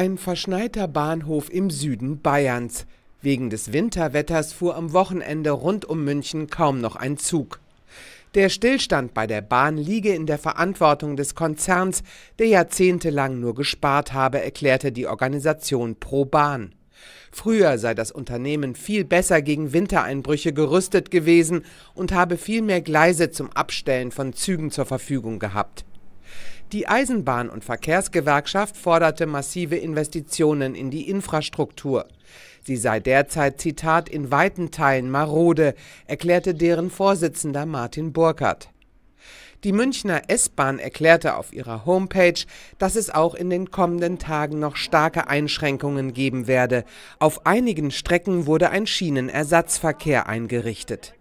Ein verschneiter Bahnhof im Süden Bayerns. Wegen des Winterwetters fuhr am Wochenende rund um München kaum noch ein Zug. Der Stillstand bei der Bahn liege in der Verantwortung des Konzerns, der jahrzehntelang nur gespart habe, erklärte die Organisation Pro Bahn. Früher sei das Unternehmen viel besser gegen Wintereinbrüche gerüstet gewesen und habe viel mehr Gleise zum Abstellen von Zügen zur Verfügung gehabt. Die Eisenbahn- und Verkehrsgewerkschaft forderte massive Investitionen in die Infrastruktur. Sie sei derzeit, Zitat, in weiten Teilen marode, erklärte deren Vorsitzender Martin Burkhardt. Die Münchner S-Bahn erklärte auf ihrer Homepage, dass es auch in den kommenden Tagen noch starke Einschränkungen geben werde. Auf einigen Strecken wurde ein Schienenersatzverkehr eingerichtet.